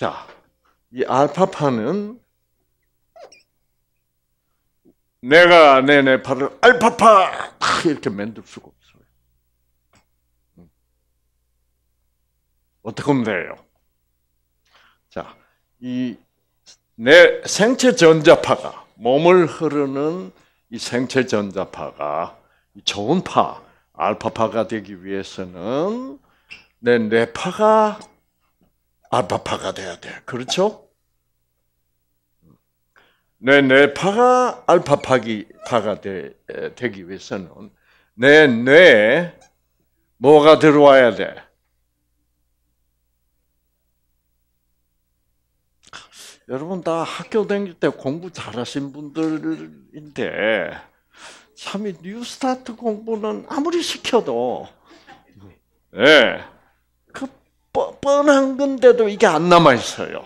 자, 이 알파파는 내가 내 네팔을 알파파 이렇게 만들 수가 없어요. 어떻게 하면 돼요? 자, 이 내 생체 전자파가 몸을 흐르는 이 생체 전자파가 좋은 파, 알파파가 되기 위해서는 내 뇌파가 알파파가 돼야 돼. 그렇죠? 네, 내 뇌파가 알파파기 파가 되, 기 위해서는 내 뇌에 뭐가 들어와야 돼? 여러분 다 학교 다닐 때 공부 잘하신 분들인데 참이 뉴스타트 공부는 아무리 시켜도 예. 네. 뻔한 뻔 건데도 이게 안 남아 있어요.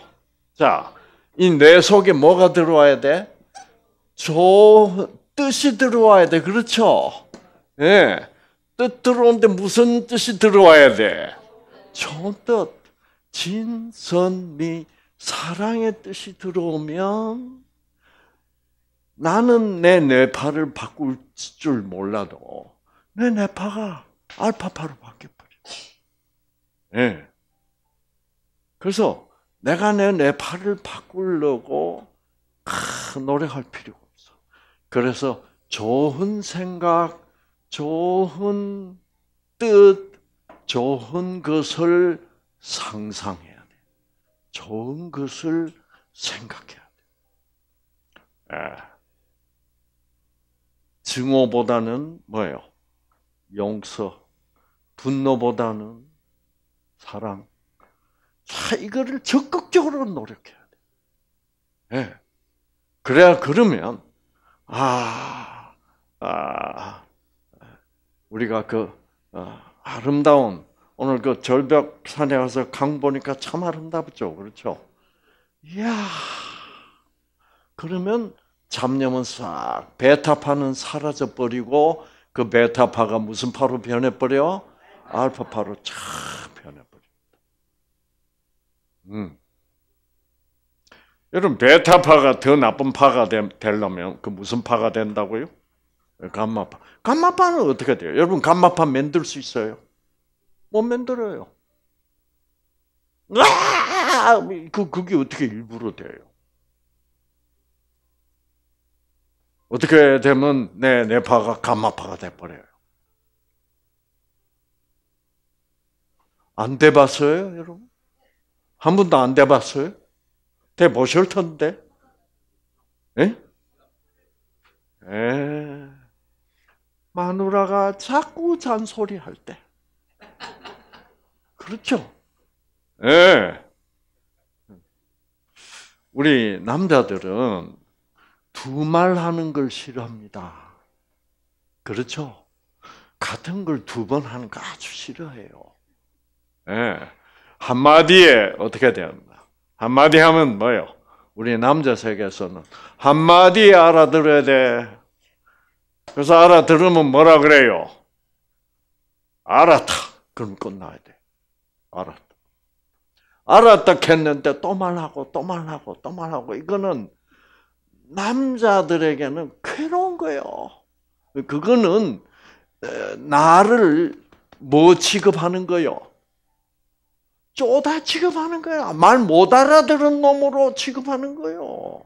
자, 이뇌 속에 뭐가 들어와야 돼? 저 뜻이 들어와야 돼. 그렇죠? 예. 뜻 들어오는데 무슨 뜻이 들어와야 돼? 정뜻, 진선미, 사랑의 뜻이 들어오면 나는 내 뇌파를 바꿀 줄 몰라도 내 뇌파가 알파파로 바뀌어버려. 예. 그래서 내가 내, 내 팔을 바꾸려고 아, 노력할 필요가 없어. 그래서 좋은 생각, 좋은 뜻, 좋은 것을 상상해야 돼. 좋은 것을 생각해야 돼. 예. 증오보다는 뭐예요? 용서. 분노보다는 사랑. 아, 이거를 적극적으로 노력해야 돼. 예. 그래야 그러면 아, 아 우리가 그 아, 아름다운 오늘 그 절벽 산에 가서 강 보니까 참 아름답죠, 그렇죠? 이야, 그러면 잡념은 싹 베타파는 사라져 버리고 그 베타파가 무슨 파로 변해버려? 알파파로 쫙 변해버려. 음. 여러분 베타파가 더 나쁜 파가 되려면 그 무슨 파가 된다고요? 감마파. 감마파는 어떻게 돼요? 여러분 감마파 만들 수 있어요? 못 만들어요. 아! 그 그게 어떻게 일부러 돼요? 어떻게 되면 내내 파가 감마파가 돼 버려요. 안 돼 봤어요, 여러분? 한 번도 안 돼봤어요? 돼보실 텐데? 예? 예. 마누라가 자꾸 잔소리 할 때. 그렇죠? 예. 우리 남자들은 두 말 하는 걸 싫어합니다. 그렇죠? 같은 걸 두 번 하는 거 아주 싫어해요. 예. 한마디에 어떻게 되었나? 한마디 하면 뭐요? 우리 남자 세계에서는 한마디 알아들어야 돼. 그래서 알아들으면 뭐라 그래요? 알았다. 그럼 끝나야 돼. 알았다. 알았다 했는데 또 말하고 또 말하고 또 말하고 이거는 남자들에게는 괴로운 거예요. 그거는 나를 뭐 취급하는 거요? 쪼다 취급하는 거야. 말못 알아들은 놈으로 취급하는 거요.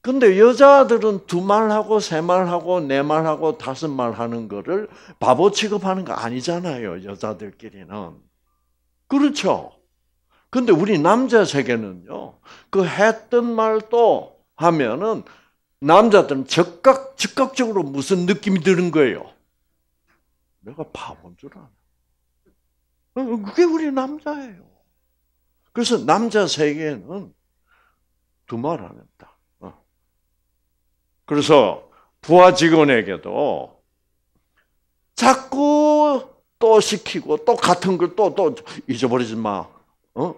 근데 여자들은 두 말하고 세 말하고 네 말하고 다섯 말하는 거를 바보 취급하는 거 아니잖아요. 여자들끼리는. 그렇죠. 근데 우리 남자 세계는요. 그 했던 말도 하면은 남자들은 즉각 즉각적으로 무슨 느낌이 드는 거예요. 내가 바본 줄 아나. 그게 우리 남자예요. 그래서 남자 세계는 두 말 안 했다. 어. 그래서 부하 직원에게도 자꾸 또 시키고 또 같은 걸 또 또 잊어버리지 마. 어?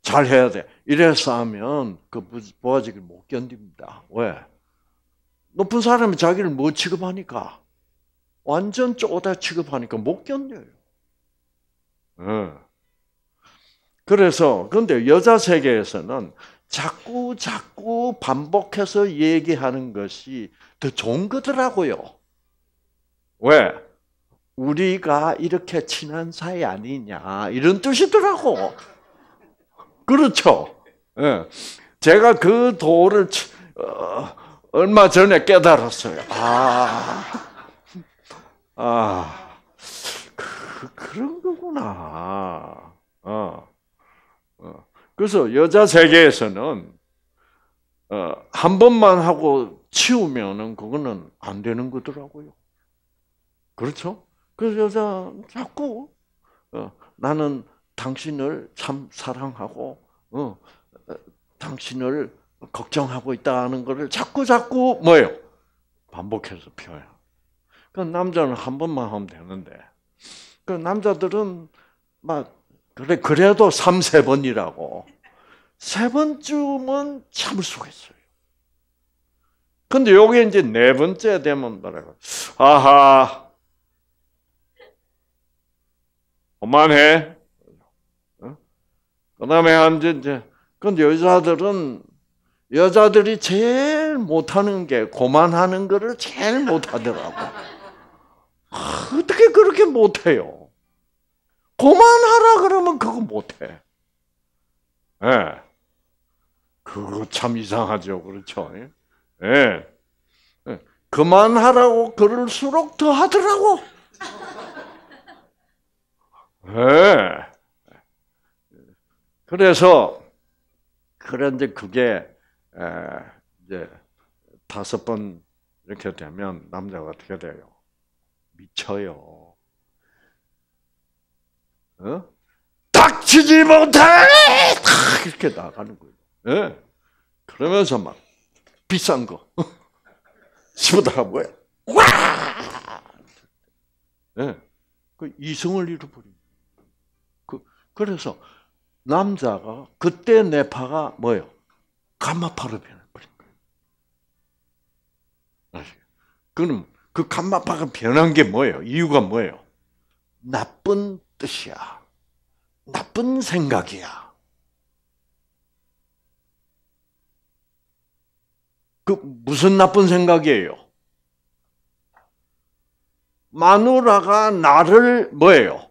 잘 해야 돼. 이래서 하면 그 부하 직원 못 견딥니다. 왜? 높은 사람이 자기를 뭐 취급하니까 완전 쪼다 취급하니까 못 견뎌요. 예. 그래서 근데 여자 세계에서는 자꾸 자꾸 반복해서 얘기하는 것이 더 좋은 거더라고요. 왜? 우리가 이렇게 친한 사이 아니냐 이런 뜻이더라고. 그렇죠. 예. 제가 그 도를 어, 얼마 전에 깨달았어요. 아, 아, 그, 그런 거 엄청나. 어. 어. 그래서 여자 세계에서는 어, 한 번만 하고 치우면은 그거는 안 되는 거더라고요. 그렇죠? 그래서 여자 자꾸 어, 나는 당신을 참 사랑하고 어, 어 당신을 걱정하고 있다는 것을 자꾸 자꾸 뭐예요? 반복해서 표현. 그 그러니까 남자는 한 번만 하면 되는데 그 남자들은 막 그래 그래도 3, 세 번이라고 세 번쯤은 참을 수가 있어요. 근데 요게 이제 네 번째 되면 뭐라고? 아하. 그만해. 어? 그다음에 한 이제 근데 여자들은 여자들이 제일 못하는 게 고만하는 거를 제일 못하더라고. 어떻게 그렇게 못해요? 고만하라 그러면 그거 못해. 예. 네. 그거 참 이상하죠. 그렇죠. 예. 네. 그만하라고 그럴수록 더 하더라고. 예. 그래서, 그런데 그게, 예, 이제, 다섯 번 이렇게 되면 남자가 어떻게 돼요? 미쳐요. 어? 닥치지 못해! 딱 이렇게 나가는 거예요. 예? 그러면서 막 비싼 거 집어다가 뭐야? 와! 예. 그 이성을 잃어버린. 그 그래서 남자가 그때 내 파가 뭐예요? 감마파로 변해버린 거예요. 그럼 그 감마파가 변한 게 뭐예요? 이유가 뭐예요? 나쁜 뜻이야. 나쁜 생각이야. 그 무슨 나쁜 생각이에요? 마누라가 나를 뭐예요?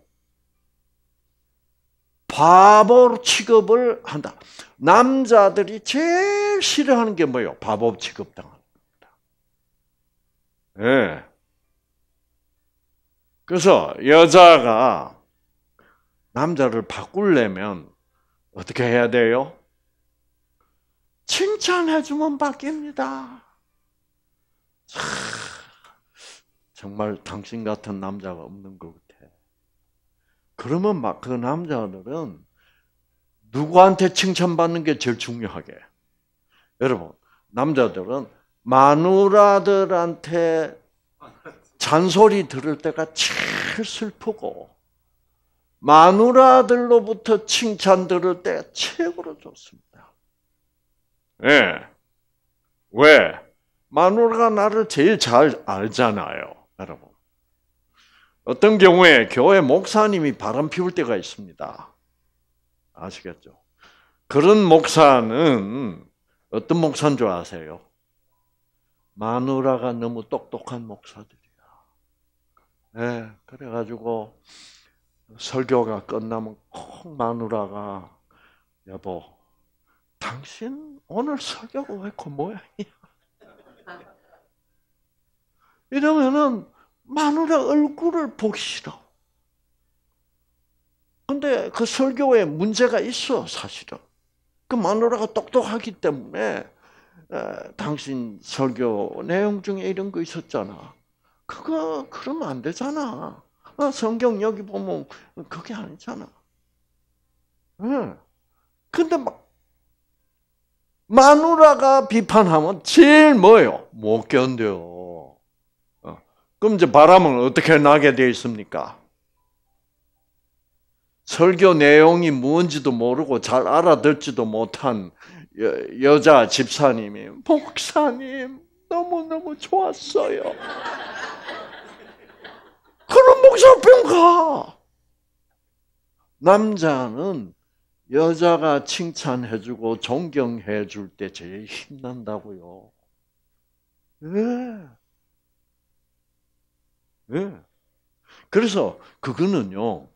바보 취급을 한다. 남자들이 제일 싫어하는 게 뭐예요? 바보 취급당하는. 예. 그래서 여자가 남자를 바꾸려면 어떻게 해야 돼요? 칭찬해주면 바뀝니다. 정말 당신 같은 남자가 없는 것 같아. 그러면 막 그 남자들은 누구한테 칭찬받는 게 제일 중요하게. 여러분, 남자들은 마누라들한테 잔소리 들을 때가 제일 슬프고 마누라들로부터 칭찬 들을 때 최고로 좋습니다. 예. 왜? 마누라가 나를 제일 잘 알잖아요, 여러분. 어떤 경우에 교회 목사님이 바람 피울 때가 있습니다. 아시겠죠? 그런 목사는 어떤 목사인 줄 아세요? 마누라가 너무 똑똑한 목사들이야. 네, 그래가지고 설교가 끝나면 꼭 마누라가 여보, 당신 오늘 설교가 왜 그 모양이야? 이러면은 마누라 얼굴을 보기 싫어. 근데 그 설교에 문제가 있어, 사실은. 그 마누라가 똑똑하기 때문에 당신 설교 내용 중에 이런 거 있었잖아. 그거 그러면 안 되잖아. 아, 성경 여기 보면 그게 아니잖아. 응. 예. 근데 막 마누라가 비판하면 제일 뭐예요? 못 견뎌요. 어. 그럼 이제 바람은 어떻게 나게 돼 있습니까? 설교 내용이 뭔지도 모르고 잘 알아듣지도 못한 여, 여자 집사님이 목사님 너무너무 좋았어요. 그럼 목사 병가. 남자는 여자가 칭찬해주고 존경해줄 때 제일 힘난다고요. 왜? 왜? 그래서 그거는요,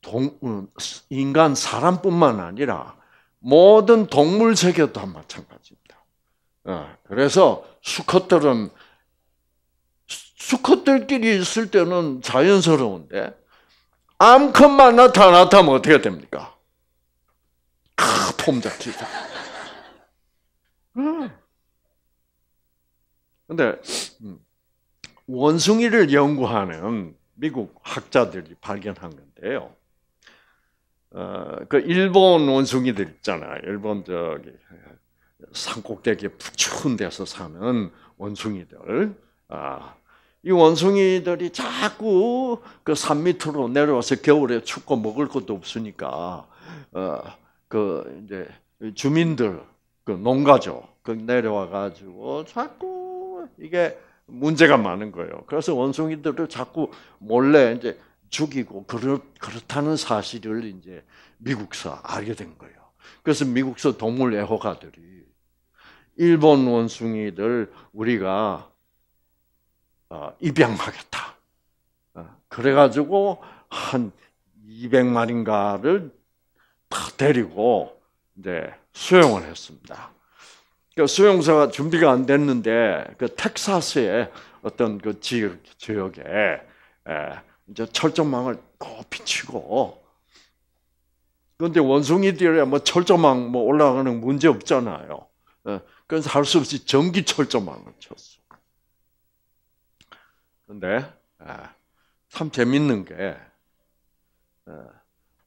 동, 어, 인간 사람뿐만 아니라 모든 동물 세계도 마찬가지입니다. 어, 그래서 수컷들은 수컷들끼리 있을 때는 자연스러운데 암컷만 나타나면 어떻게 됩니까? 아, 폼잡히다. 음. 근데 음, 원숭이를 연구하는 미국 학자들이 발견한 건데요. 어, 그 일본 원숭이들 있잖아. 요 일본 저기 산꼭대기 에푹 추운 데서 사는 원숭이들. 아, 이 원숭이들이 자꾸 그 산 밑으로 내려와서 겨울에 춥고 먹을 것도 없으니까 어, 그 이제 주민들 그 농가죠. 그 내려와 가지고 자꾸 이게 문제가 많은 거예요. 그래서 원숭이들을 자꾸 몰래 이제 죽이고 그렇, 그렇다는 사실을 이제 미국서 알게 된 거예요. 그래서 미국서 동물 애호가들이 일본 원숭이들 우리가 어, 입양하겠다. 어, 그래가지고 한 200마리인가를 다 데리고 이제 수용을 했습니다. 그수용사가 준비가 안 됐는데 그 텍사스의 어떤 그 지역 지역에 이제 철조망을 높이 치고 그런데 원숭이들이뭐 철조망 뭐 올라가는 문제 없잖아요. 예, 그래서 할 수 없이 전기 철조망을 쳤어. 근데 예, 참 재밌는 게 예,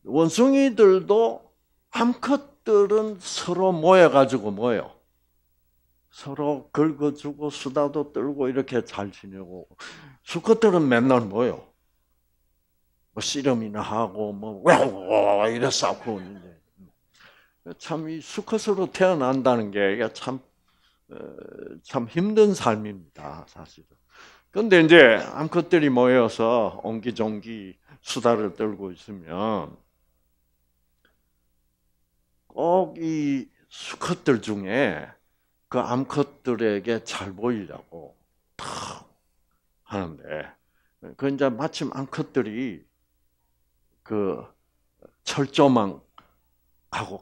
원숭이들도 암컷들은 서로 모여가지고 모요 서로 긁어주고 수다도 떨고 이렇게 잘 지내고 수컷들은 맨날 모요 뭐 씨름이나 하고 뭐와 이래 싸고 있는데 참이 수컷으로 태어난다는 게 참참 어, 힘든 삶입니다 사실은. 근데 이제 암컷들이 모여서 옹기종기 수다를 떨고 있으면 꼭 이 수컷들 중에 그 암컷들에게 잘 보이려고 탁 하는데 그 이제 마침 암컷들이 그 철조망하고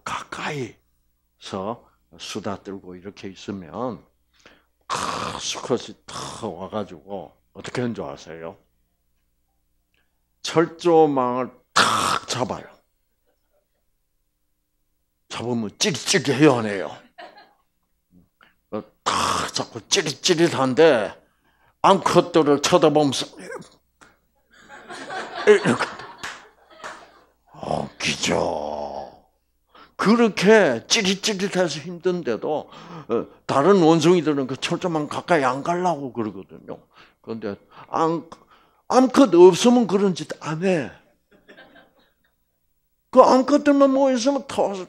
가까이서 수다 떨고 이렇게 있으면 크 수컷이 탁 와가지고 어떻게 하는 줄 아세요? 철조망을 탁 잡아요. 잡으면 찌릿찌릿해요, 안 어, 해요? 탁 잡고 찌릿찌릿한데 암컷들을 쳐다보면서 이렇게 어, 기죠. 그렇게 찌릿찌릿해서 힘든데도 어, 다른 원숭이들은 그 철조망 가까이 안 가려고 그러거든요. 그런데 안, 암컷 없으면 그런 짓 안 해. 그 암컷들만 모여있으면 터서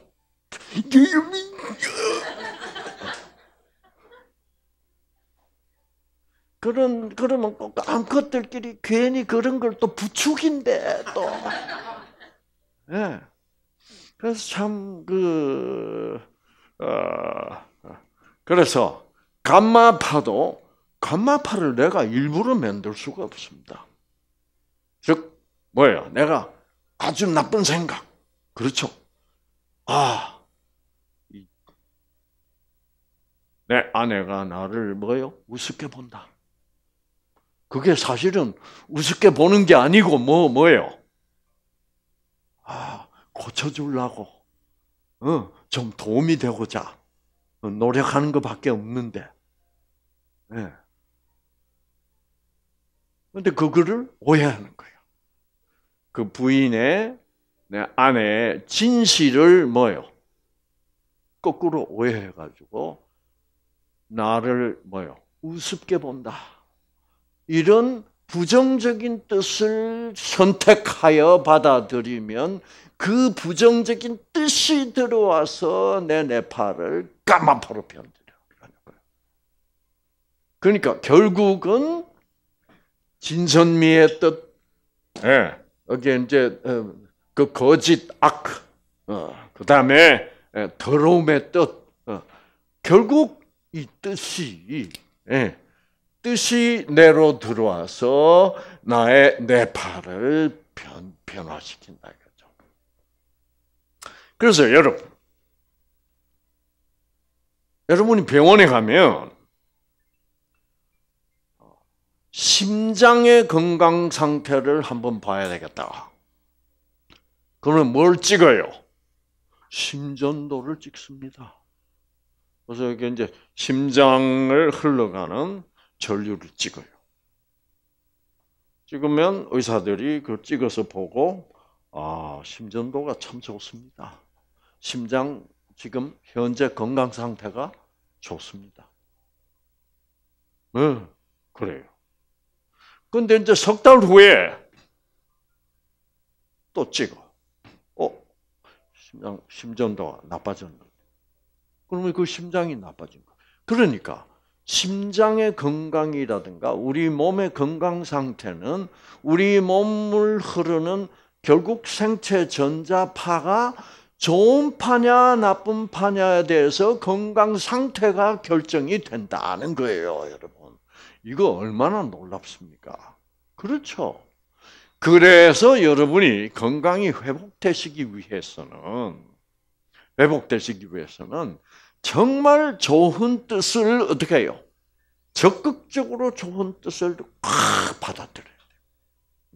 그런 그러면 꼭 암컷들끼리 괜히 그런 걸 또 부추긴데 또. 예. 그래서 참, 그, 어, 그래서, 감마파도, 감마파를 내가 일부러 만들 수가 없습니다. 즉, 뭐예요? 내가 아주 나쁜 생각. 그렇죠? 아, 내 아내가 나를 뭐요? 우습게 본다. 그게 사실은 우습게 보는 게 아니고 뭐 뭐예요? 아, 고쳐주려고, 어, 좀 도움이 되고자 어, 노력하는 것밖에 없는데, 예. 근데 그거를 오해하는 거예요. 그 부인의 내 아내 진실을 뭐요? 거꾸로 오해해가지고 나를 뭐요? 우습게 본다. 이런 부정적인 뜻을 선택하여 받아들이면 그 부정적인 뜻이 들어와서 내 뇌파를 까만파로 변드려요 그러니까 결국은 진선미의 뜻, 예, 여기 이제 어, 그 거짓 악, 어, 그 다음에 예, 더러움의 뜻, 어, 결국 이 뜻이 예, 뜻이 내로 들어와서 나의 내파를 변, 변화시킨다 그래서 여러분, 여러분이 병원에 가면 심장의 건강 상태를 한번 봐야 되겠다. 그러면 뭘 찍어요? 심전도를 찍습니다. 그래서 이게 이제 심장을 흘러가는 전류를 찍어요. 찍으면 의사들이 그 찍어서 보고 아 심전도가 참 좋습니다. 심장 지금 현재 건강 상태가 좋습니다. 네, 그래요. 근데 이제 석 달 후에 또 찍어. 어, 심장, 심전도가 나빠졌는데. 그러면 그 심장이 나빠진 거. 그러니까 심장의 건강이라든가 우리 몸의 건강 상태는 우리 몸을 흐르는 결국 생체 전자파가 좋은 파냐 나쁜 파냐에 대해서 건강 상태가 결정이 된다는 거예요, 여러분. 이거 얼마나 놀랍습니까? 그렇죠. 그래서 여러분이 건강이 회복되시기 위해서는 회복되시기 위해서는 정말 좋은 뜻을 어떻게 해요? 적극적으로 좋은 뜻을 확 받아들여야 돼요.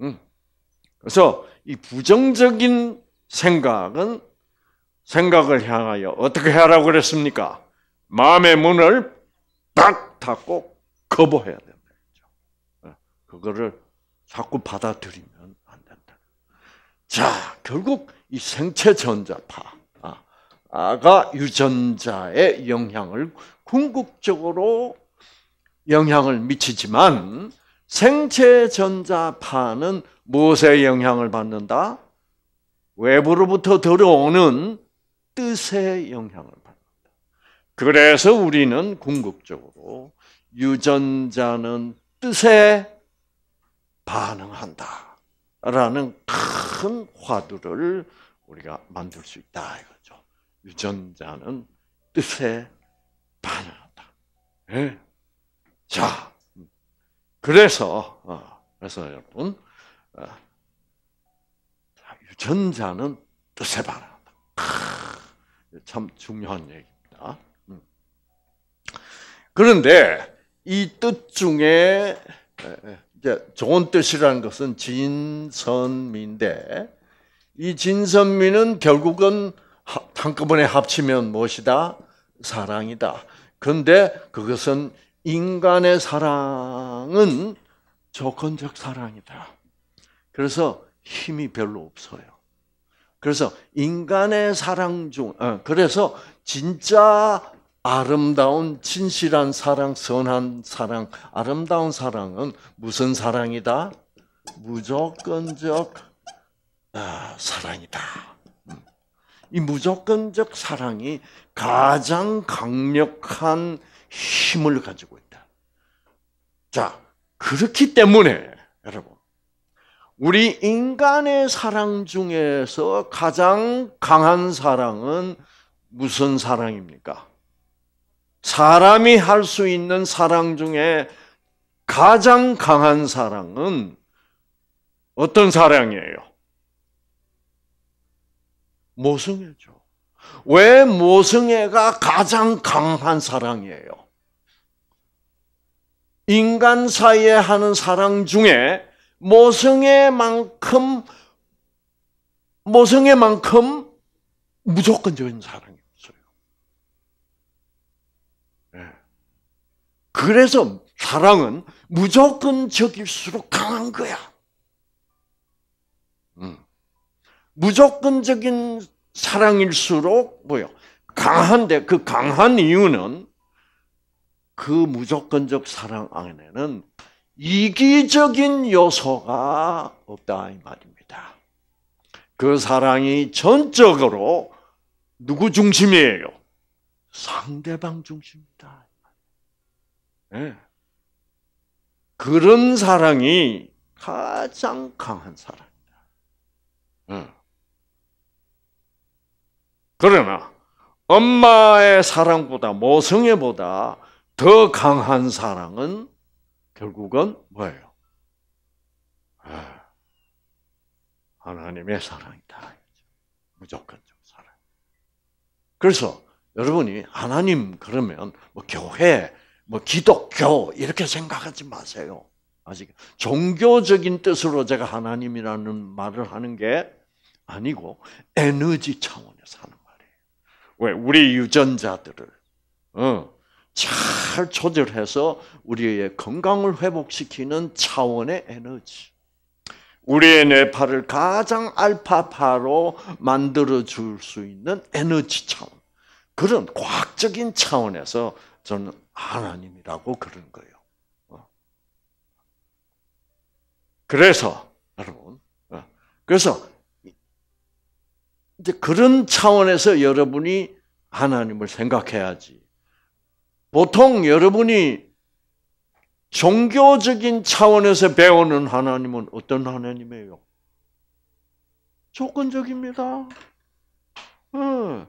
음. 그래서 이 부정적인 생각은 생각을 향하여 어떻게 하라고 그랬습니까? 마음의 문을 딱 닫고 거부해야 된다. 어, 그거를 자꾸 받아들이면 안 된다. 자, 결국 이 생체 전자파. 아가 유전자의 영향을 궁극적으로 영향을 미치지만 생체 전자파는 무엇에 영향을 받는다? 외부로부터 들어오는 뜻의 영향을 받는다. 그래서 우리는 궁극적으로 유전자는 뜻에 반응한다. 라는 큰 화두를 우리가 만들 수 있다 이거죠. 유전자는 뜻에 반응한다. 예? 자, 그래서 어, 그래서 여러분 어, 유전자는 뜻에 반응한다. 크, 참 중요한 얘기입니다. 음. 그런데 이 뜻 중에 이제 좋은 뜻이라는 것은 진선미인데 이 진선미는 결국은 한꺼번에 합치면 무엇이다? 사랑이다. 근데 그것은 인간의 사랑은 조건적 사랑이다. 그래서 힘이 별로 없어요. 그래서 인간의 사랑 중, 어, 그래서 진짜 아름다운 진실한 사랑, 선한 사랑, 아름다운 사랑은 무슨 사랑이다? 무조건적 아, 사랑이다. 이 무조건적 사랑이 가장 강력한 힘을 가지고 있다. 자, 그렇기 때문에 여러분 우리 인간의 사랑 중에서 가장 강한 사랑은 무슨 사랑입니까? 사람이 할 수 있는 사랑 중에 가장 강한 사랑은 어떤 사랑이에요? 모성애죠. 왜 모성애가 가장 강한 사랑이에요? 인간 사이에 하는 사랑 중에 모성애만큼 모성애만큼 무조건적인 사랑이 없어요. 네. 그래서 사랑은 무조건적일수록 강한 거야. 음. 무조건적인 사랑일수록 뭐요? 강한데 그 강한 이유는 그 무조건적 사랑 안에는 이기적인 요소가 없다 이 말입니다. 그 사랑이 전적으로 누구 중심이에요? 상대방 중심이다. 네. 그런 사랑이 가장 강한 사랑이다. 네. 그러나 엄마의 사랑보다 모성애보다 더 강한 사랑은 결국은 뭐예요? 아, 하나님의 사랑이다. 무조건적 사랑. 그래서 여러분이 하나님 그러면 뭐 교회, 뭐 기독교 이렇게 생각하지 마세요. 아직 종교적인 뜻으로 제가 하나님이라는 말을 하는 게 아니고 에너지 차원에서 하왜 우리 유전자들을 어, 잘 조절해서 우리의 건강을 회복시키는 차원의 에너지. 우리의 뇌파를 가장 알파파로 만들어 줄 수 있는 에너지 차원. 그런 과학적인 차원에서 저는 하나님이라고 그런 거예요. 어. 그래서 여러분, 어. 그래서 이제 그런 차원에서 여러분이 하나님을 생각해야지. 보통 여러분이 종교적인 차원에서 배우는 하나님은 어떤 하나님이에요? 조건적입니다. 응. 어.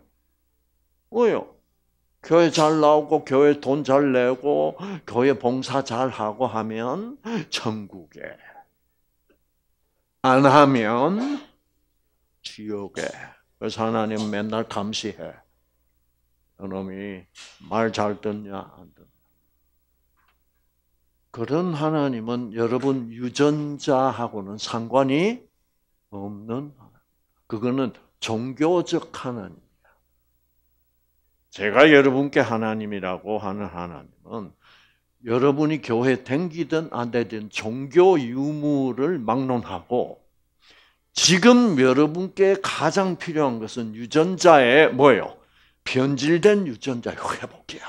왜요? 교회 잘 나오고 교회 돈 잘 내고 교회 봉사 잘 하고 하면 천국에 안 하면 지옥에 그래서 하나님 맨날 감시해. 그놈이 말 잘 듣냐 안 듣냐. 그런 하나님은 여러분 유전자하고는 상관이 없는 하나님. 그거는 종교적 하나님이야. 제가 여러분께 하나님이라고 하는 하나님은 여러분이 교회 댕기든 안 되든 종교 유무를 막론하고 지금 여러분께 가장 필요한 것은 유전자의 뭐예요? 변질된 유전자의 회복이에요.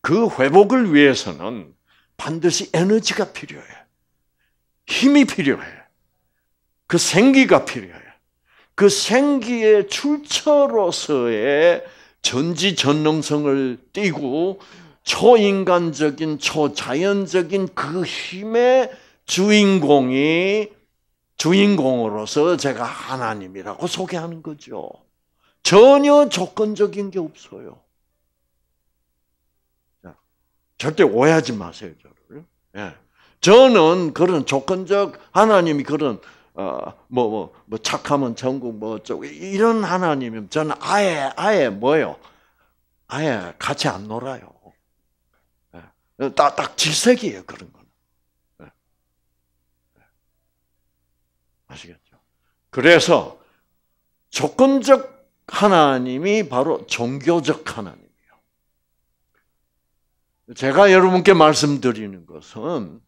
그 회복을 위해서는 반드시 에너지가 필요해. 힘이 필요해. 그 생기가 필요해. 그 생기의 출처로서의 전지전능성을 띠고 초인간적인 초자연적인 그 힘의 주인공이 주인공으로서 제가 하나님이라고 소개하는 거죠. 전혀 조건적인 게 없어요. 절대 오해하지 마세요, 저를. 예. 저는 그런 조건적 하나님이 그런 어, 뭐, 뭐, 뭐, 착하면 천국, 뭐, 어쩌 이런 하나님이면 저는 아예, 아예 뭐요? 아예 같이 안 놀아요. 예. 딱, 딱 질색이에요, 그런 거. 아시겠죠? 그래서 조건적 하나님이 바로 종교적 하나님이요 제가 여러분께 말씀드리는 것은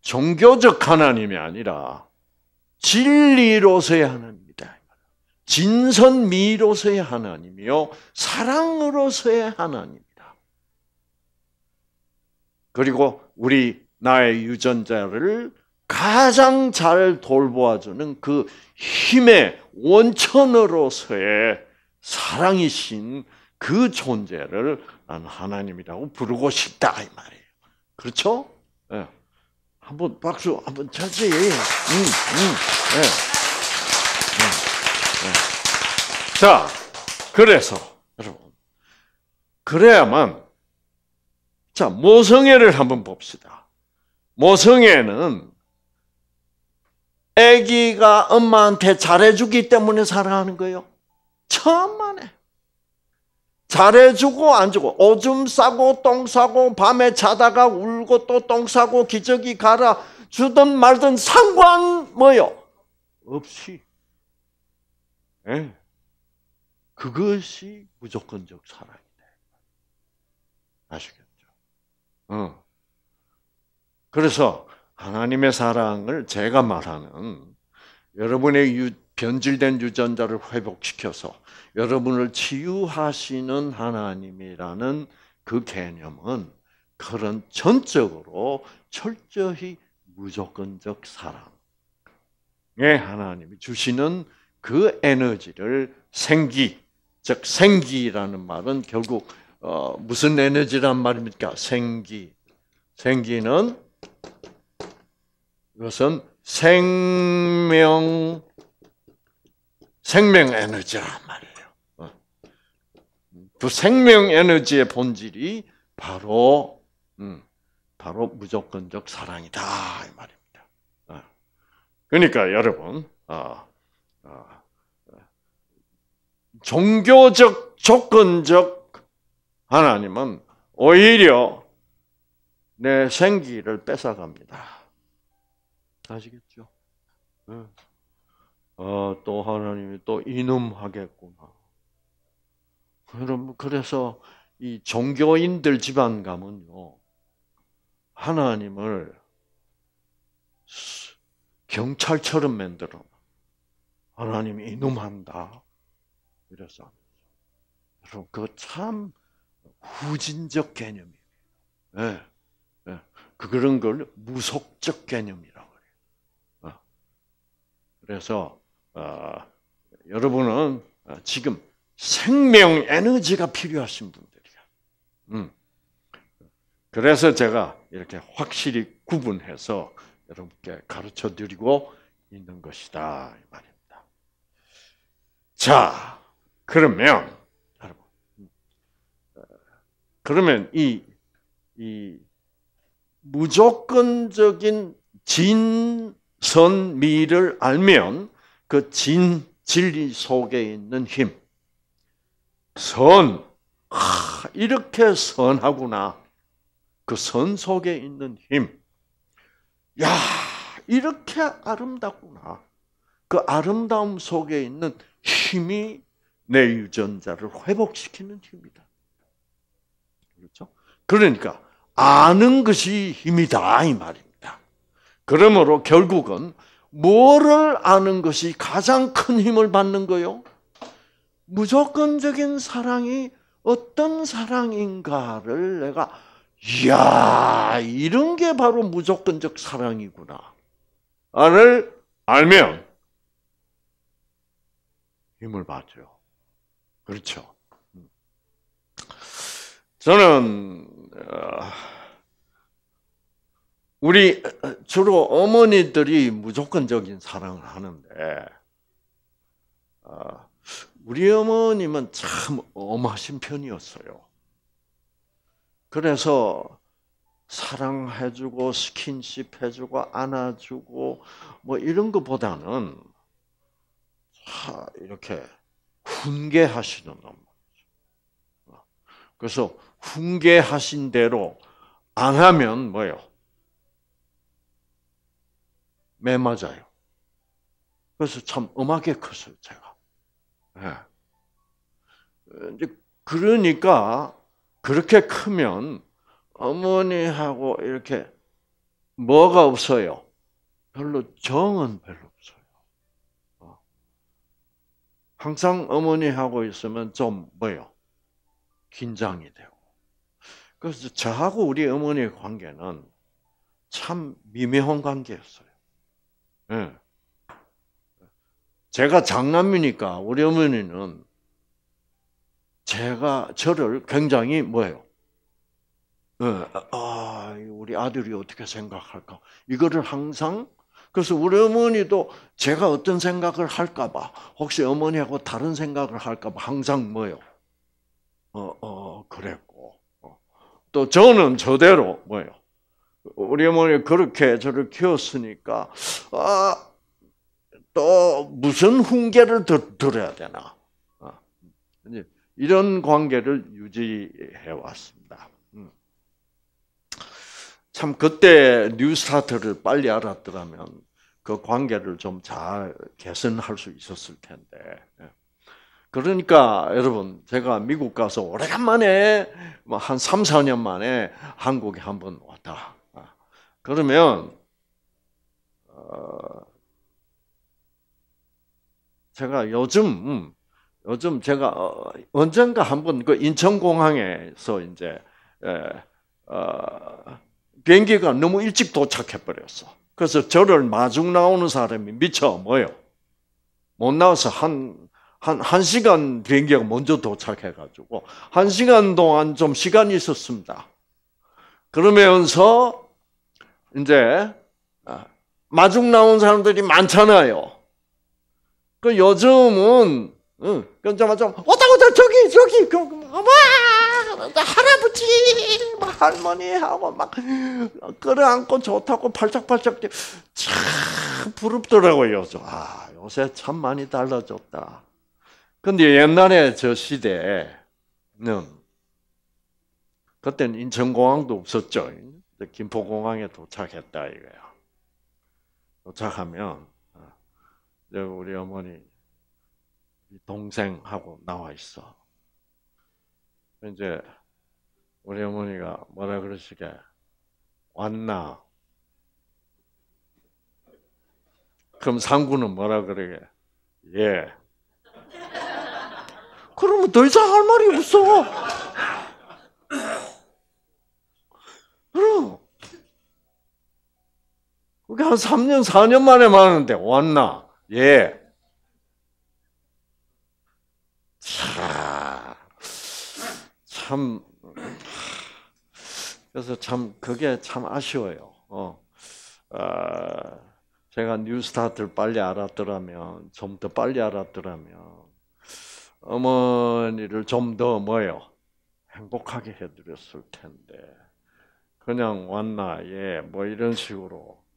종교적 하나님이 아니라 진리로서의 하나님이다. 진선미로서의 하나님이요. 사랑으로서의 하나님이다. 그리고 우리 나의 유전자를 가장 잘 돌보아주는 그 힘의 원천으로서의 사랑이신 그 존재를 난 하나님이라고 부르고 싶다 이 말이에요. 그렇죠? 네. 한번 박수 한번 쳐지. 음, 음. 네. 네. 자, 그래서 여러분 그래야만 자 모성애를 한번 봅시다. 모성애는 아기가 엄마한테 잘해주기 때문에 사랑하는 거예요. 천만에. 잘해주고 안 주고 오줌 싸고 똥 싸고 밤에 자다가 울고 또 똥 싸고 기저귀 갈아 주든 말든 상관 뭐요? 없이. 에? 예. 그것이 무조건적 사랑이다. 아시겠죠? 어. 그래서 하나님의 사랑을 제가 말하는 여러분의 유, 변질된 유전자를 회복시켜서 여러분을 치유하시는 하나님이라는 그 개념은 그런 전적으로 철저히 무조건적 사랑의 하나님이 주시는 그 에너지를 생기, 즉 생기라는 말은 결국 어, 무슨 에너지란 말입니까? 생기. 생기는 이것은 생명 생명 에너지란 말이에요. 어. 그 생명 에너지의 본질이 바로 음, 바로 무조건적 사랑이다 이 말입니다. 어. 그러니까 여러분 어, 종교적 조건적 하나님은 오히려 내 생기를 뺏어갑니다. 아시겠죠? 네. 예. 아, 또 하나님이 또 이놈하겠구나. 여러분, 그래서 이 종교인들 집안 가면요, 하나님을 경찰처럼 만들어. 하나님이 놈한다 이래서. 여러분, 그참 후진적 개념이에요. 예. 네. 네. 그런 걸 무속적 개념이라. 그래서 어, 여러분은 어, 지금 생명 에너지가 필요하신 분들이야. 음. 그래서 제가 이렇게 확실히 구분해서 여러분께 가르쳐 드리고 있는 것이다 이 말입니다. 자, 그러면 여러분, 음, 어, 그러면 이 이 무조건적인 진 선미를 알면 그 진, 진리 속에 있는 힘. 선. 하, 이렇게 선하구나. 그 선 속에 있는 힘. 야, 이렇게 아름답구나. 그 아름다움 속에 있는 힘이 내 유전자를 회복시키는 힘이다. 그렇죠? 그러니까 아는 것이 힘이다 이 말이에요. 그러므로 결국은 뭐를 아는 것이 가장 큰 힘을 받는 거요? 무조건적인 사랑이 어떤 사랑인가를 내가 이야 이런 게 바로 무조건적 사랑이구나. 아를 알면 힘을 받죠. 그렇죠. 음. 저는 아, 우리 주로 어머니들이 무조건적인 사랑을 하는데 아, 우리 어머님은 참 엄하신 편이었어요. 그래서 사랑해주고 스킨십 해주고 안아주고 뭐 이런 것보다는 아, 이렇게 훈계하시는 엄마. 그래서 훈계하신 대로 안 하면 뭐요? 매 맞아요. 그래서 참 엄하게 컸어요, 제가. 네. 그러니까 그렇게 크면 어머니하고 이렇게 뭐가 없어요? 별로 정은 별로 없어요. 어. 항상 어머니하고 있으면 좀 뭐요? 긴장이 되고. 그래서 저하고 우리 어머니의 관계는 참 미묘한 관계였어요. 예. 제가 장남이니까 우리 어머니는 제가 저를 굉장히 뭐예요? 예, 아, 우리 아들이 어떻게 생각할까? 이거를 항상 그래서 우리 어머니도 제가 어떤 생각을 할까봐 혹시 어머니하고 다른 생각을 할까봐 항상 뭐요? 어, 어, 그랬고 어. 또 저는 저대로 뭐요? 우리 어머니 그렇게 저를 키웠으니까 아, 또 무슨 훈계를 더 들, 어야 되나 어. 이런 관계를 유지해 왔습니다. 음. 참 그때 뉴스타트를 빨리 알았더라면 그 관계를 좀 잘 개선할 수 있었을 텐데. 예. 그러니까 여러분 제가 미국 가서 오래간만에 뭐 한 3, 4년 만에 한국에 한 번 왔다. 그러면 어, 제가 요즘 음, 요즘 제가 어, 언젠가 한번 그 인천공항에서 이제 예, 어, 비행기가 너무 일찍 도착해 버렸어. 그래서 저를 마중 나오는 사람이 미쳐 뭐요. 못 나와서 한, 한, 한 시간 비행기가 먼저 도착해가지고, 한 시간 동안 좀 시간이 있었습니다. 그러면서 이제 아, 마중 나온 사람들이 많잖아요. 그 요즘은 응, 자마자 그러니까 왔다 갔다 저기 저기 그어 그, 뭐, 뭐, 뭐, 할아버지 막 할머니 하고 막 끌어안고 좋다고 팔짝팔짝 참 부럽더라고요. 아 요새 참 많이 달라졌다. 근데 옛날에 저 시대는 그때는 인천공항도 없었죠. 김포공항에 도착했다 이거예요. 도착하면 아, 우리 어머니 동생하고 나와 있어. 이제 우리 어머니가 뭐라 그러시게 왔나? 그럼 상구는 뭐라 그러게? 예. 그러면 더 이상 할 말이 없어. 그게 한 3년, 4년 만에 많은데 왔나? 예. 자, 참, 그래서 참, 그게 참 아쉬워요. 어. 아, 제가 뉴 스타트를 빨리 알았더라면, 좀 더 빨리 알았더라면, 어머니를 좀 더 뭐요? 행복하게 해드렸을 텐데, 그냥 왔나? 예, 뭐 이런 식으로.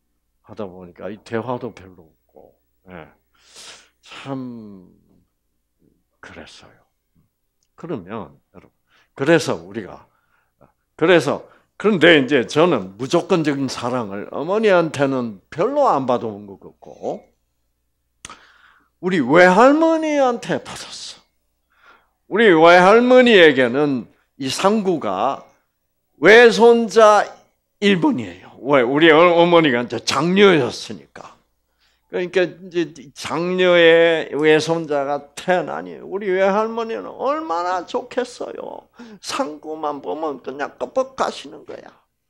하다 보니까 이 대화도 별로 없고 네. 참 그랬어요. 그러면 여러분 그래서 우리가 그래서 그런데 이제 저는 무조건적인 사랑을 어머니한테는 별로 안 받아본 것 같고 우리 외할머니한테 받았어. 우리 외할머니에게는 이 상구가 외손자 1번이에요. 왜 우리 어머니가 이제 장녀였으니까. 그러니까 이제 장녀의 외손자가 태어나니 우리 외할머니는 얼마나 좋겠어요. 상구만 보면 그냥 껍뻑 가시는 거야.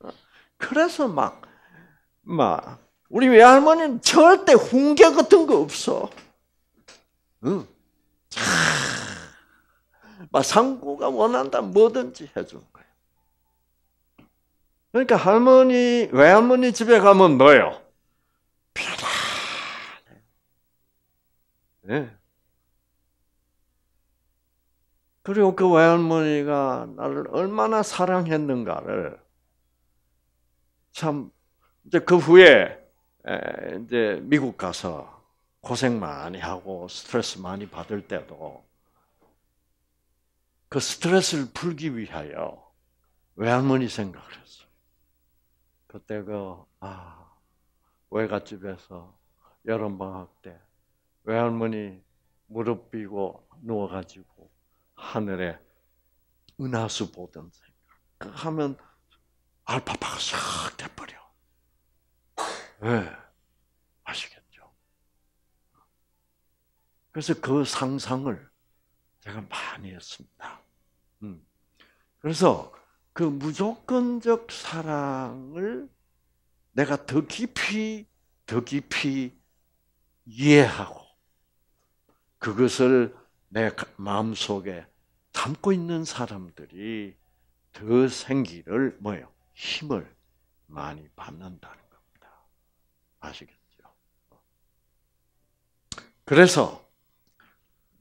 어? 그래서 막, 막, 우리 외할머니는 절대 훈계 같은 거 없어. 응. 막 상구가 원한다 뭐든지 해줘. 그러니까 할머니, 외할머니 집에 가면 너요 편안해. 네. 그리고 그 외할머니가 나를 얼마나 사랑했는가를 참 이제 그 후에 이제 미국 가서 고생 많이 하고 스트레스 많이 받을 때도 그 스트레스를 풀기 위하여 외할머니 생각을 했어. 그때 그 아, 외갓집에서 여름 방학 때 외할머니 무릎 비고 누워가지고 하늘에 은하수 보던 생각 그 하면 알파파가 싹 돼버려. 네, 아시겠죠? 그래서 그 상상을 제가 많이 했습니다. 음. 그래서 그 무조건적 사랑을 내가 더 깊이, 더 깊이 이해하고 그것을 내 마음 속에 담고 있는 사람들이 더 생기를 뭐요 힘을 많이 받는다는 겁니다. 아시겠죠? 그래서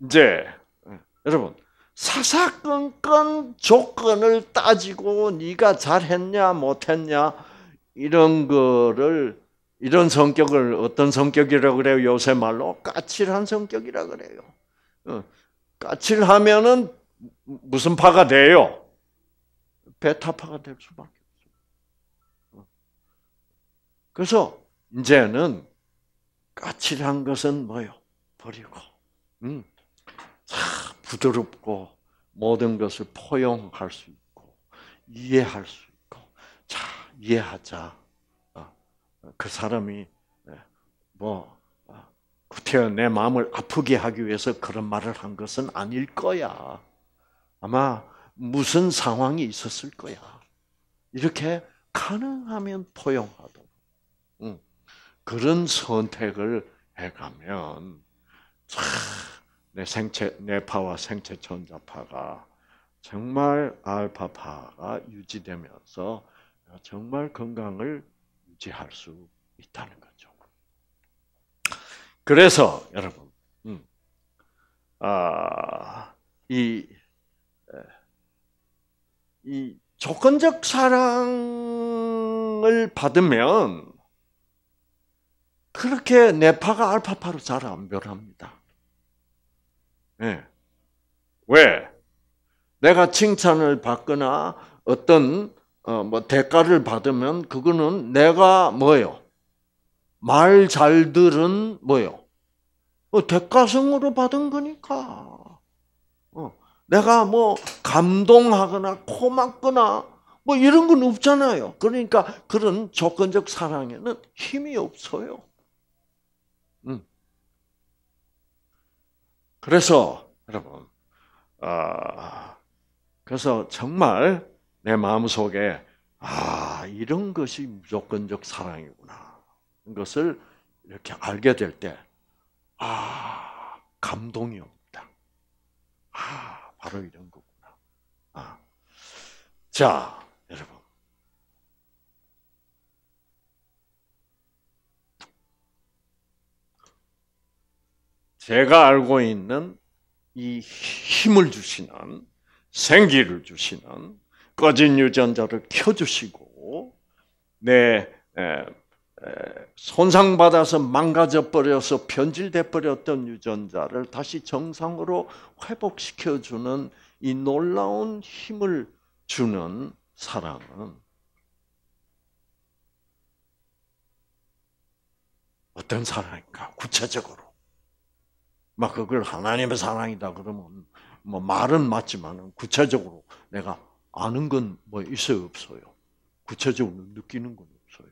이제 예, 여러분 사사건건 조건을 따지고 네가 잘했냐 못했냐 이런 거를 이런 성격을 어떤 성격이라고 그래요? 요새 말로 까칠한 성격이라 고 그래요. 어, 까칠하면은 무슨 파가 돼요? 베타파가 될 수밖에 없어요. 어. 그래서 이제는 까칠한 것은 뭐요? 버리고. 음. 부드럽고 모든 것을 포용할 수 있고 이해할 수 있고 자 이해하자. 어, 그 사람이 예, 뭐 어, 구태여 내 마음을 아프게 하기 위해서 그런 말을 한 것은 아닐 거야. 아마 무슨 상황이 있었을 거야. 이렇게 가능하면 포용하도록 응. 그런 선택을 해가면 참내 생체 내파와 생체 전자파가 정말 알파파가 유지되면서 정말 건강을 유지할 수 있다는 거죠. 그래서 여러분, 음, 아, 이, 이 조건적 사랑을 받으면 그렇게 내파가 알파파로 잘 안 변합니다. 네. 왜? 내가 칭찬을 받거나 어떤 어, 뭐 대가를 받으면 그거는 내가 뭐요? 말 잘 들은 뭐요? 어, 대가성으로 받은 거니까. 어, 내가 뭐 감동하거나 고맙거나 뭐 이런 건 없잖아요. 그러니까 그런 조건적 사랑에는 힘이 없어요. 그래서 여러분, 아, 그래서 정말 내 마음 속에 아 이런 것이 무조건적 사랑이구나 이런 것을 이렇게 알게 될 때, 아 감동이 옵니다. 아 바로 이런 거구나. 아, 자 여러분. 제가 알고 있는 이 힘을 주시는 생기를 주시는 꺼진 유전자를 켜주시고 내 손상받아서 망가져 버려서 변질돼 버렸던 유전자를 다시 정상으로 회복시켜 주는 이 놀라운 힘을 주는 사랑은 어떤 사랑인가? 구체적으로 막 그걸 하나님의 사랑이다 그러면 뭐 말은 맞지만 구체적으로 내가 아는 건 뭐 있어요 없어요. 구체적으로 느끼는 건 없어요.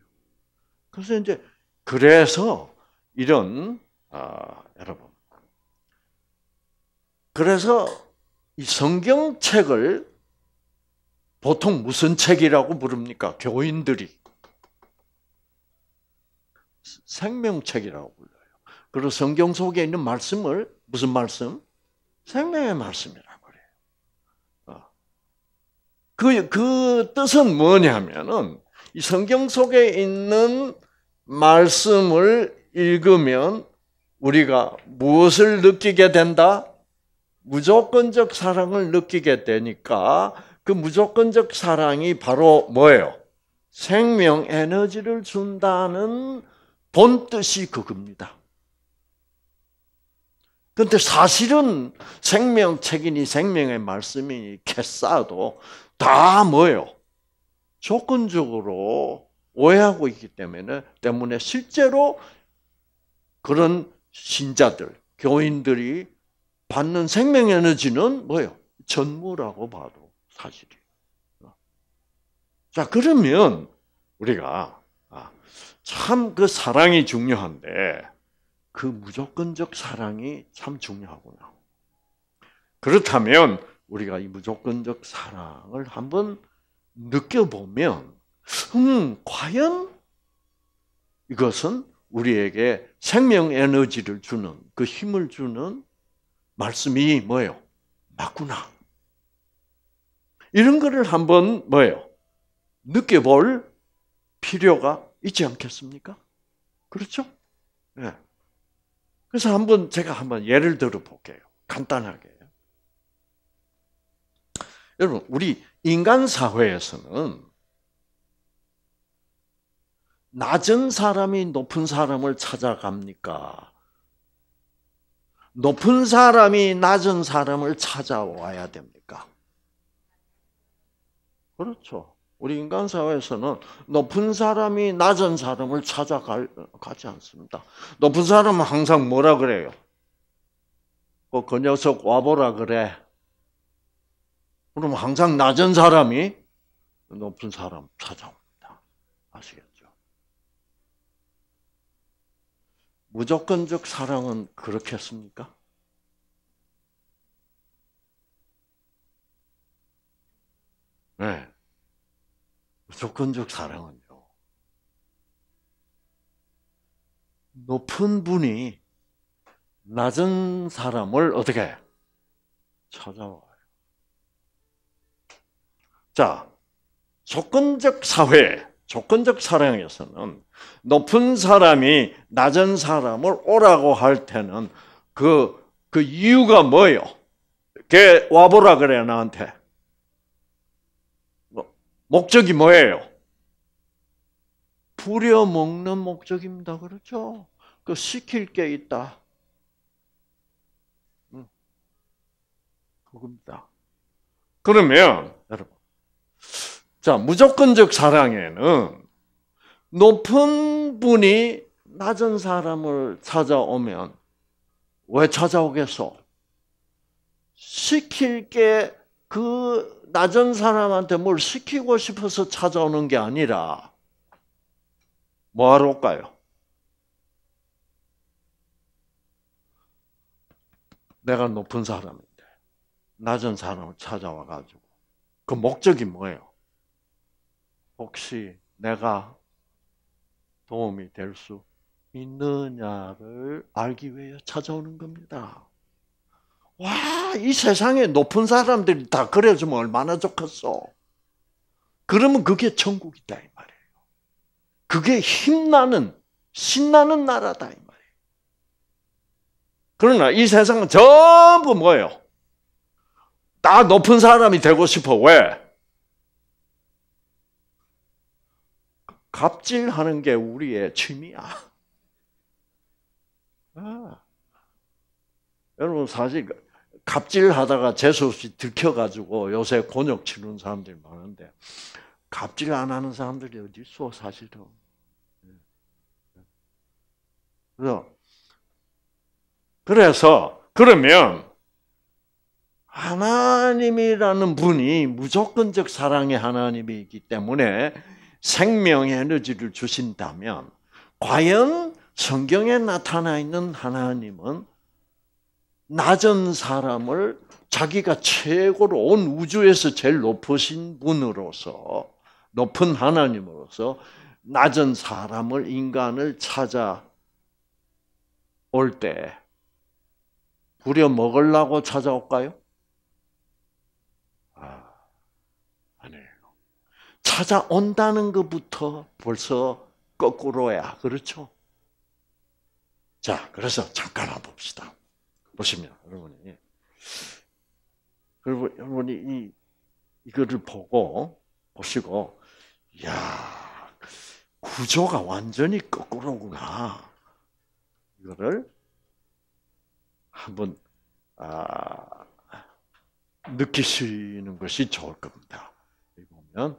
그래서 이제 그래서 이런 아, 여러분 그래서 이 성경책을 보통 무슨 책이라고 부릅니까? 교인들이 생명책이라고 불러요. 그리고 성경 속에 있는 말씀을 무슨 말씀? 생명의 말씀이라고 그래요. 어. 그, 그 뜻은 뭐냐면은 이 성경 속에 있는 말씀을 읽으면 우리가 무엇을 느끼게 된다? 무조건적 사랑을 느끼게 되니까 그 무조건적 사랑이 바로 뭐예요? 생명 에너지를 준다는 본 뜻이 그겁니다. 근데 사실은 생명책이니 생명의 말씀이니 캐싸도 다 뭐예요? 조건적으로 오해하고 있기 때문에 때문에 실제로 그런 신자들, 교인들이 받는 생명 에너지는 뭐예요? 전무라고 봐도 사실이에요. 자, 그러면 우리가 아, 참 그 사랑이 중요한데 그 무조건적 사랑이 참 중요하구나. 그렇다면 우리가 이 무조건적 사랑을 한번 느껴보면, 음, 과연 이것은 우리에게 생명 에너지를 주는, 그 힘을 주는 말씀이 뭐예요? 맞구나. 이런 거를 한번 뭐예요? 느껴볼 필요가 있지 않겠습니까? 그렇죠? 네. 그래서 한번 제가 한번 예를 들어 볼게요. 간단하게. 여러분, 우리 인간 사회에서는 낮은 사람이 높은 사람을 찾아갑니까? 높은 사람이 낮은 사람을 찾아와야 됩니까? 그렇죠. 우리 인간 사회에서는 높은 사람이 낮은 사람을 찾아가지 않습니다. 높은 사람은 항상 뭐라 그래요? 뭐 그 녀석 와보라 그래. 그럼 항상 낮은 사람이 높은 사람 찾아옵니다. 아시겠죠? 무조건적 사랑은 그렇겠습니까? 네. 조건적 사랑은요. 높은 분이 낮은 사람을 어떻게 찾아와요. 자, 조건적 사회, 조건적 사랑에서는 높은 사람이 낮은 사람을 오라고 할 때는 그, 그 이유가 뭐예요? 걔 와보라 그래, 나한테. 목적이 뭐예요? 부려먹는 목적입니다. 그렇죠? 그 시킬 게 있다. 그겁니다. 그러면 여러분, 자 무조건적 사랑에는 높은 분이 낮은 사람을 찾아오면 왜 찾아오겠소? 시킬 게그 낮은 사람한테 뭘 시키고 싶어서 찾아오는 게 아니라 뭐하러 올까요? 내가 높은 사람인데 낮은 사람을 찾아와 가지고 그 목적이 뭐예요? 혹시 내가 도움이 될 수 있느냐를 알기 위해 찾아오는 겁니다. 와, 이 세상에 높은 사람들이 다 그래주면 얼마나 좋겠어. 그러면 그게 천국이다, 이 말이에요. 그게 힘나는, 신나는 나라다, 이 말이에요. 그러나 이 세상은 전부 뭐예요? 다 높은 사람이 되고 싶어. 왜? 갑질하는 게 우리의 취미야. 아. 여러분, 사실 갑질하다가 재수없이 들켜가지고 요새 곤욕 치는 사람들이 많은데 갑질 안 하는 사람들이 어디 있어 사실은. 그래서 그래서 그러면 하나님이라는 분이 무조건적 사랑의 하나님이기 때문에 생명의 에너지를 주신다면 과연 성경에 나타나 있는 하나님은 낮은 사람을 자기가 최고로 온 우주에서 제일 높으신 분으로서 높은 하나님으로서 낮은 사람을 인간을 찾아 올 때 부려 먹으려고 찾아올까요? 아, 아니에요. 찾아온다는 것부터 벌써 거꾸로야. 그렇죠? 자, 그래서 잠깐 와 봅시다. 것입니다. 여러분이 예. 그리고 여러분이 이 이거를 보고 보시고 야 구조가 완전히 거꾸로구나 이거를 한번 아, 느끼시는 것이 좋을 겁니다. 여기 보면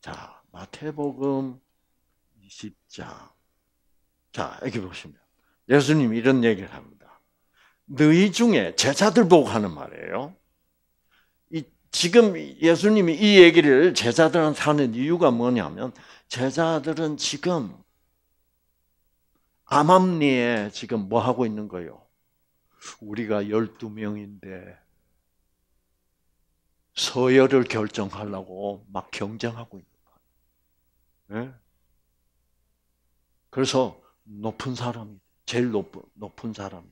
자 마태복음 20장 자 여기 보시면 예수님 이런 얘기를 합니다. 너희 중에 제자들 보고 하는 말이에요. 이, 지금 예수님이 이 얘기를 제자들한테 하는 이유가 뭐냐면 제자들은 지금 암암리에 지금 뭐 하고 있는 거요? 우리가 12명인데 서열을 결정하려고 막 경쟁하고 있는 거예요. 네? 그래서 높은 사람이 제일 높은 높은 사람이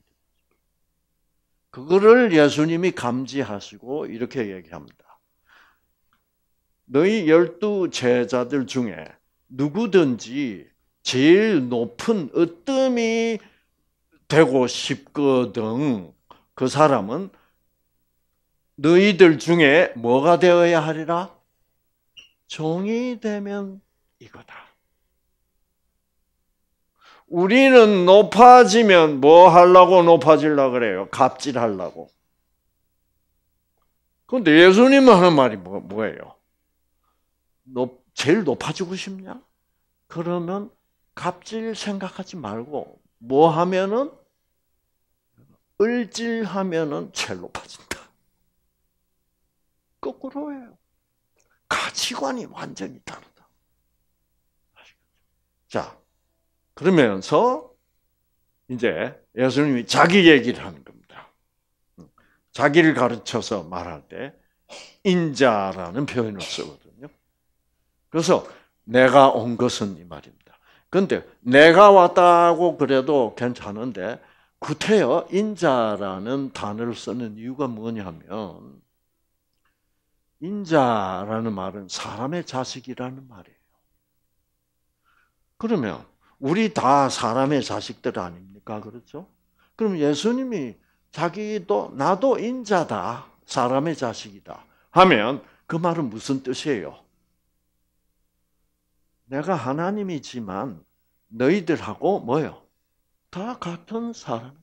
그거를 예수님이 감지하시고 이렇게 얘기합니다. 너희 열두 제자들 중에 누구든지 제일 높은 으뜸이 되고 싶거든 그 사람은 너희들 중에 뭐가 되어야 하리라? 종이 되면 이거다. 우리는 높아지면 뭐 하려고 높아질라 그래요? 갑질하려고. 그런데 예수님 하는 말이 뭐, 뭐예요? 높, 제일 높아지고 싶냐? 그러면 갑질 생각하지 말고 뭐 하면은 을질하면은 제일 높아진다. 거꾸로예요. 가치관이 완전히 다르다. 자, 그러면서 이제 예수님이 자기 얘기를 하는 겁니다. 자기를 가르쳐서 말할 때 인자라는 표현을 쓰거든요. 그래서 내가 온 것은 이 말입니다. 근데 내가 왔다고 그래도 괜찮은데 구태여 인자라는 단어를 쓰는 이유가 뭐냐면 인자라는 말은 사람의 자식이라는 말이에요. 그러면 우리 다 사람의 자식들 아닙니까? 그렇죠? 그럼 예수님이 자기도 나도 인자다. 사람의 자식이다. 하면 그 말은 무슨 뜻이에요? 내가 하나님이지만 너희들하고 뭐요? 다 같은 사람.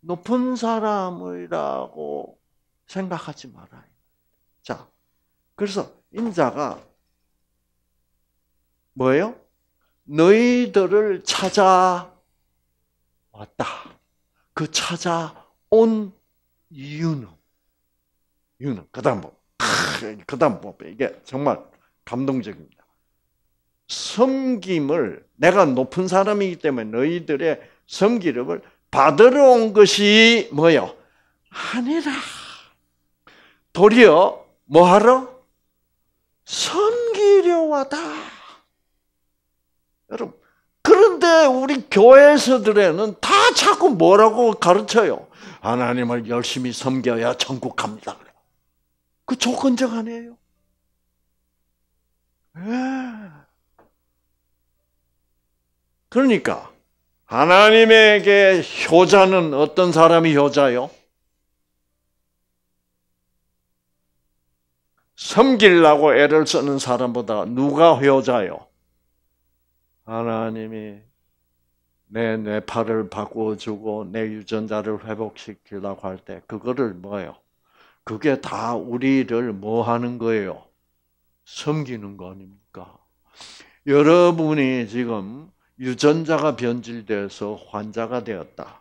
높은 사람이라고 생각하지 말아요. 자, 그래서 인자가 뭐예요? 너희들을 찾아왔다. 그 찾아온 이유는 이유는 그다음 뭐 그다음 뭐 이게 정말 감동적입니다. 섬김을 내가 높은 사람이기 때문에 너희들의 섬기름을 받으러 온 것이 뭐요? 아니라 도리어 뭐하러 섬기려 왔다. 여러분 그런데 우리 교회에서들에는 다 자꾸 뭐라고 가르쳐요? 하나님을 열심히 섬겨야 천국 갑니다. 그 조건적 아니에요? 예. 그러니까 하나님에게 효자는 어떤 사람이 효자요? 섬기려고 애를 쓰는 사람보다 누가 효자요? 하나님이 내 뇌파를 바꿔주고 내 유전자를 회복시키려고 할 때 그거를 뭐예요? 그게 다 우리를 뭐 하는 거예요? 섬기는 거 아닙니까? 여러분이 지금 유전자가 변질돼서 환자가 되었다.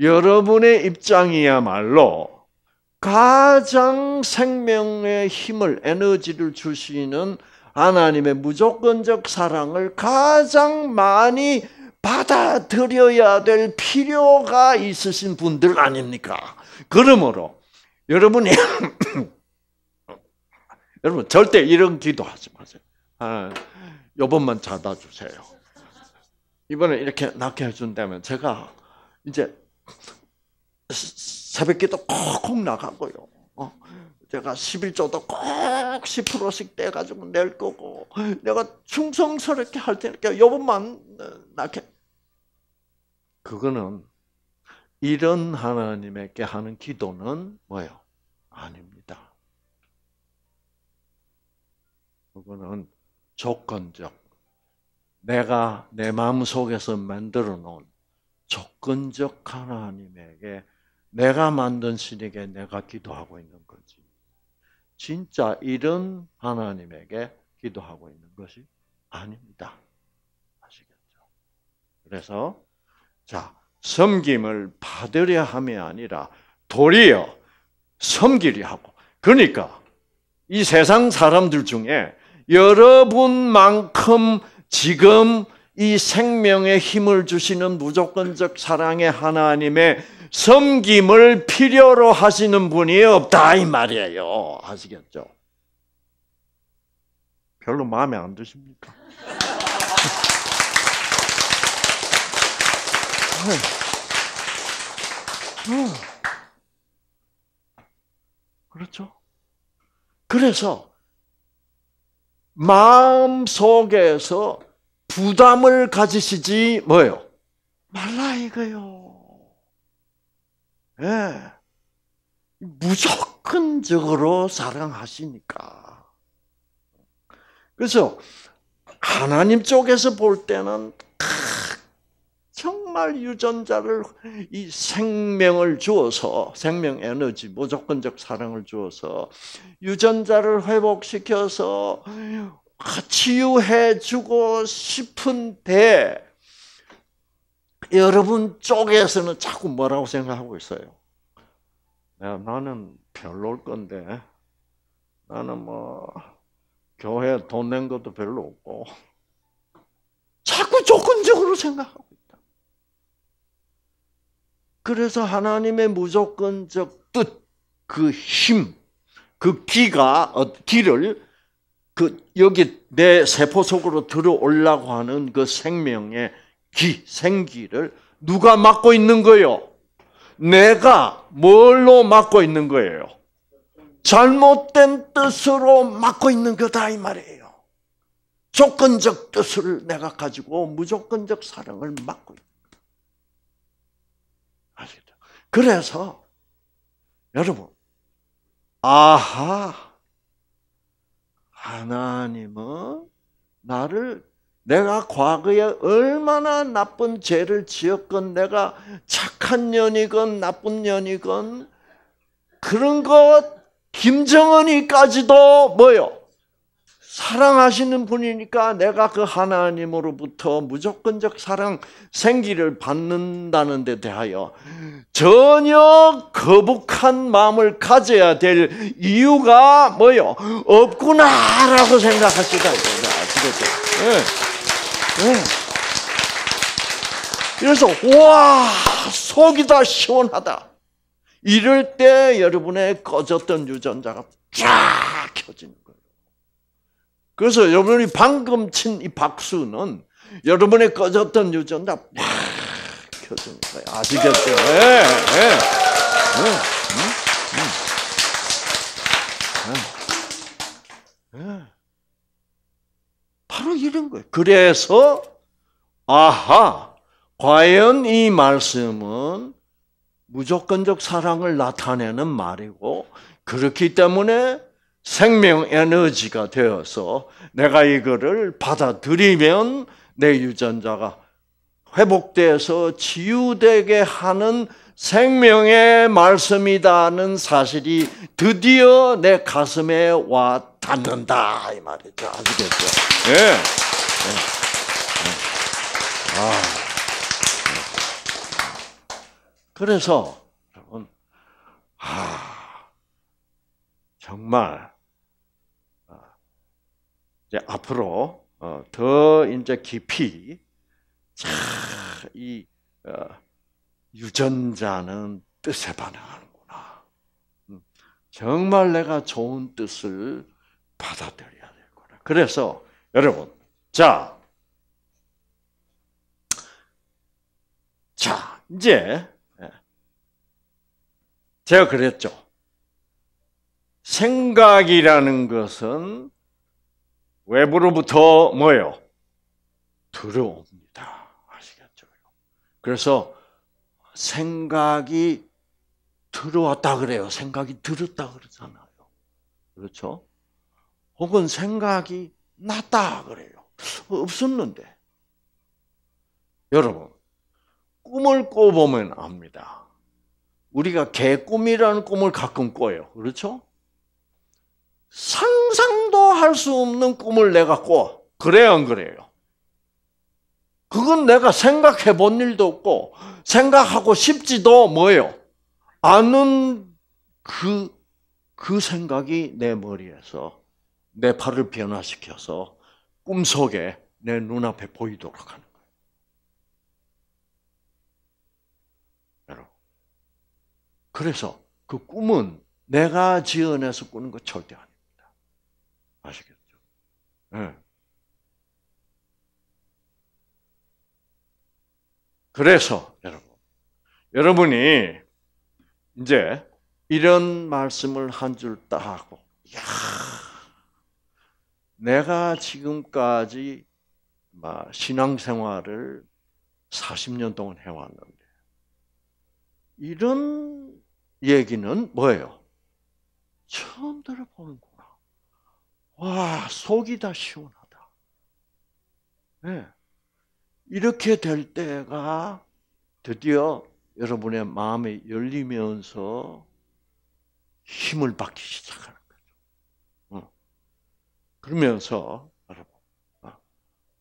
여러분의 입장이야말로 가장 생명의 힘을, 에너지를 주시는 하나님의 무조건적 사랑을 가장 많이 받아들여야 될 필요가 있으신 분들 아닙니까? 그러므로 여러분이 여러분 절대 이런 기도하지 마세요. 아, 요번만 자다 주세요. 이번에 이렇게 낫게 해준다면 제가 이제 새벽 기도 콕콕 나가고요. 어? 내가 11조도 꼭 10%씩 떼가지고 낼 거고, 내가 충성스럽게 할 테니까 요번만 어, 낳게. 그거는 이런 하나님에게 하는 기도는 뭐예요? 아닙니다. 그거는 조건적. 내가 내 마음 속에서 만들어 놓은 조건적 하나님에게 내가 만든 신에게 내가 기도하고 있는 거지. 진짜 이런 하나님에게 기도하고 있는 것이 아닙니다. 아시겠죠? 그래서 자 섬김을 받으려 함이 아니라 도리어 섬기려 하고 그러니까 이 세상 사람들 중에 여러분만큼 지금 이 생명의 힘을 주시는 무조건적 사랑의 하나님의 섬김을 필요로 하시는 분이 없다 이 말이에요. 아시겠죠? 별로 마음에 안 드십니까? 네. 어. 그렇죠? 그래서 마음 속에서 부담을 가지시지 뭐요? 말라 이거요. 예. 무조건적으로 사랑하시니까. 그래서 하나님 쪽에서 볼 때는 정말 유전자를 이 생명을 주어서 생명 에너지 무조건적 사랑을 주어서 유전자를 회복시켜서 치유해 주고 싶은데 여러분 쪽에서는 자꾸 뭐라고 생각하고 있어요? 야, 나는 별로일 건데, 나는 뭐, 교회 돈낸 것도 별로 없고, 자꾸 조건적으로 생각하고 있다. 그래서 하나님의 무조건적 뜻, 그 힘, 그 기가, 기를, 어, 그, 여기 내 세포 속으로 들어올라고 하는 그 생명의 기, 생기를 누가 맡고 있는 거요? 예 내가 뭘로 맡고 있는 거예요? 잘못된 뜻으로 맡고 있는 거다 이 말이에요. 조건적 뜻을 내가 가지고 무조건적 사랑을 맡고 있는 거예요. 그래서 여러분 아하 하나님은 나를 내가 과거에 얼마나 나쁜 죄를 지었건 내가 착한 년이건 나쁜 년이건 그런 것 김정은이까지도 뭐요? 사랑하시는 분이니까 내가 그 하나님으로부터 무조건적 사랑 생기를 받는다는 데 대하여 전혀 거북한 마음을 가져야 될 이유가 뭐요? 없구나라고 생각하시다. 아시겠죠? 네. 그래서와 예. 속이 다 시원하다. 이럴 때 여러분의 꺼졌던 유전자가 쫙 켜지는 거예요. 그래서 여러분이 방금 친 이 박수는 여러분의 꺼졌던 유전자 팍 켜지는 거예요. 아시겠죠? 예, 예. 예. 예. 음, 음, 음. 예. 예. 바로 이런 거예요. 그래서 아하, 과연 이 말씀은 무조건적 사랑을 나타내는 말이고 그렇기 때문에 생명 에너지가 되어서 내가 이거를 받아들이면 내 유전자가 회복돼서 치유되게 하는 생명의 말씀이다는 사실이 드디어 내 가슴에 와 닿는다 이 말이죠. 아시겠죠? 예. 네. 네. 아. 그래서 여러분, 아, 정말 아, 이제 앞으로 어, 더 이제 깊이 이 어, 유전자는 뜻에 반응하는구나. 음, 정말 내가 좋은 뜻을 받아들여야 될 거라. 그래서 여러분, 자, 자 이제 예. 제가 그랬죠. 생각이라는 것은 외부로부터 뭐요? 들어옵니다. 아시겠죠? 그래서 생각이 들어왔다 그래요. 생각이 들었다 그러잖아요. 그렇죠? 혹은 생각이 났다 그래요. 없었는데. 여러분, 꿈을 꿔보면 압니다. 우리가 개꿈이라는 꿈을 가끔 꿔요. 그렇죠? 상상도 할 수 없는 꿈을 내가 꿔. 그래요, 안 그래요? 그건 내가 생각해 본 일도 없고, 생각하고 싶지도 뭐예요? 아는 그, 그 생각이 내 머리에서 내팔을 변화시켜서 꿈속에 내 눈앞에 보이도록 하는 거예요. 여러분. 그래서 그 꿈은 내가 지어내서 꾸는 거 절대 아닙니다. 아시겠죠? 네. 그래서 여러분, 여러분이 이제 이런 말씀을 한 줄 따고, 야 내가 지금까지 신앙생활을 40년 동안 해왔는데 이런 얘기는 뭐예요? 처음 들어보는구나. 와 속이 다 시원하다. 네. 이렇게 될 때가 드디어 여러분의 마음이 열리면서 힘을 받기 시작하는. 그러면서 여러분, 아,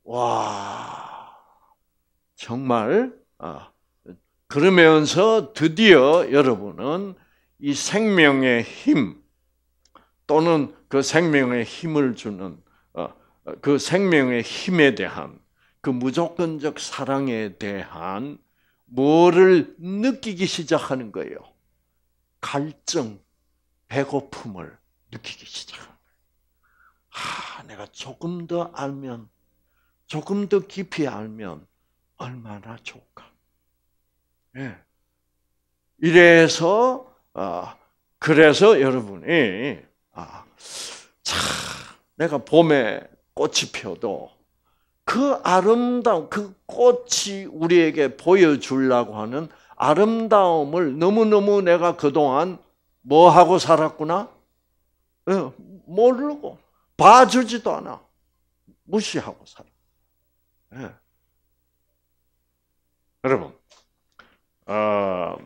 와 정말 아, 그러면서 드디어 여러분은 이 생명의 힘 또는 그 생명의 힘을 주는 어, 그 생명의 힘에 대한 그 무조건적 사랑에 대한 뭐를 느끼기 시작하는 거예요. 갈증, 배고픔을 느끼기 시작합니다. 내가 조금 더 알면, 조금 더 깊이 알면 얼마나 좋을까. 예. 이래서, 아, 그래서 여러분이, 아, 참, 내가 봄에 꽃이 펴도 그 아름다운, 그 꽃이 우리에게 보여주려고 하는 아름다움을 너무너무 내가 그동안 뭐하고 살았구나? 예, 모르고 봐주지도 않아. 무시하고 살아. 네. 여러분, 어,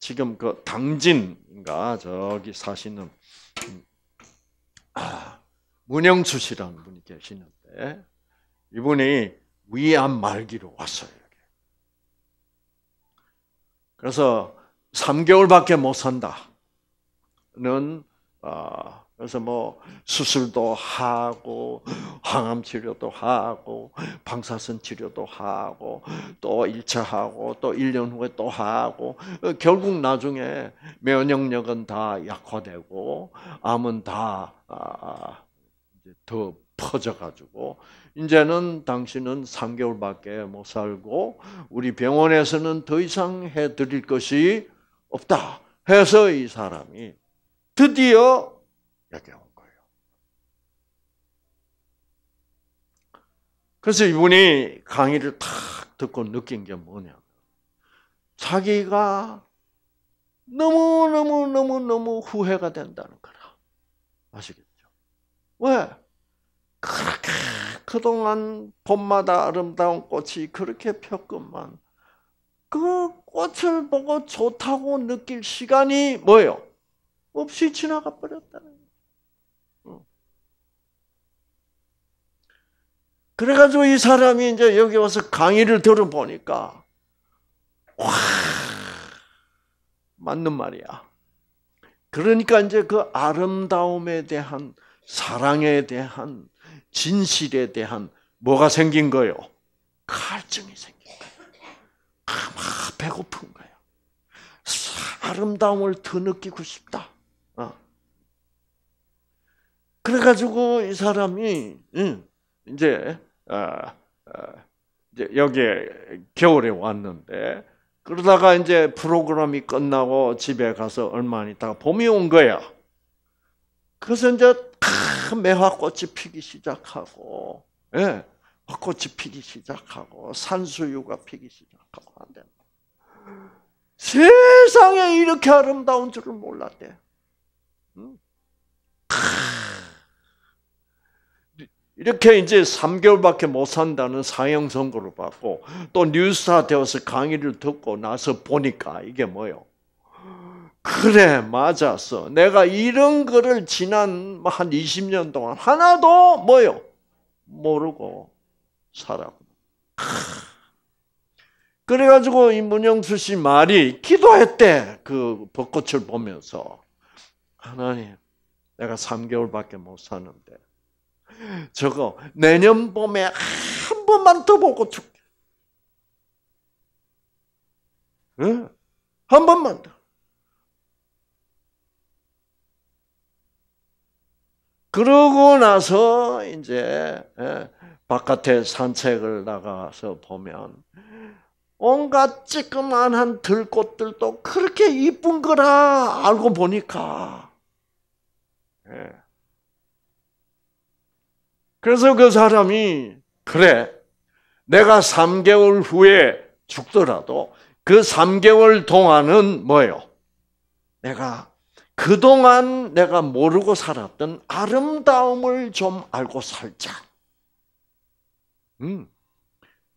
지금 그 당진인가 저기 사시는 아, 문영수 씨라는 분이 계시는데 이분이 위암 말기로 왔어요. 그래서 3개월밖에 못 산다는 어, 그래서 뭐 수술도 하고 항암 치료도 하고 방사선 치료도 하고 또 1차 하고 또 1년 후에 또 하고 어, 결국 나중에 면역력은 다 약화되고 암은 다 아, 이제 더 퍼져가지고 이제는 당신은 3개월밖에 못 살고 우리 병원에서는 더 이상 해드릴 것이 없다 해서 이 사람이 드디어 여기 온 거예요. 그래서 이분이 강의를 탁 듣고 느낀 게 뭐냐. 자기가 너무너무너무너무 후회가 된다는 거라. 아시겠죠? 왜? 그렇게 그동안 봄마다 아름다운 꽃이 그렇게 폈건만 그 꽃을 보고 좋다고 느낄 시간이 뭐예요? 없이 지나가 버렸다는 그래가지고 이 사람이 이제 여기 와서 강의를 들어보니까, 와, 맞는 말이야. 그러니까 이제 그 아름다움에 대한, 사랑에 대한, 진실에 대한 뭐가 생긴 거요? 갈증이 생긴 거예요. 배고픈 거예 아름다움을 더 느끼고 싶다. 어. 그래가지고 이 사람이, 응, 이제 어, 어, 여기에 겨울에 왔는데 그러다가 이제 프로그램이 끝나고 집에 가서 얼마 안 있다가 봄이 온 거야. 그래서 이제 매화꽃이 피기 시작하고, 예, 꽃이 피기 시작하고, 산수유가 피기 시작하고 한다. 세상에 이렇게 아름다운 줄을 몰랐대. 음? 이렇게 이제 3개월밖에 못 산다는 상영 선고를 받고 또 뉴스타 되어서 강의를 듣고 나서 보니까 이게 뭐요? 그래 맞았어. 내가 이런 거를 지난 한 20년 동안 하나도 뭐요? 모르고 살았고. 그래가지고 이 문영수 씨 말이 기도했대. 그 벚꽃을 보면서 하나님, 내가 3개월밖에 못 사는데 저거 내년 봄에 한 번만 더 보고 죽게. 응? 한 번만 더. 그러고 나서 이제 예, 바깥에 산책을 나가서 보면 온갖 찌그만한 들꽃들도 그렇게 이쁜 거라 알고 보니까 예. 그래서 그 사람이 그래 내가 3개월 후에 죽더라도 그 3개월 동안은 뭐예요? 내가 그동안 내가 모르고 살았던 아름다움을 좀 알고 살자. 음.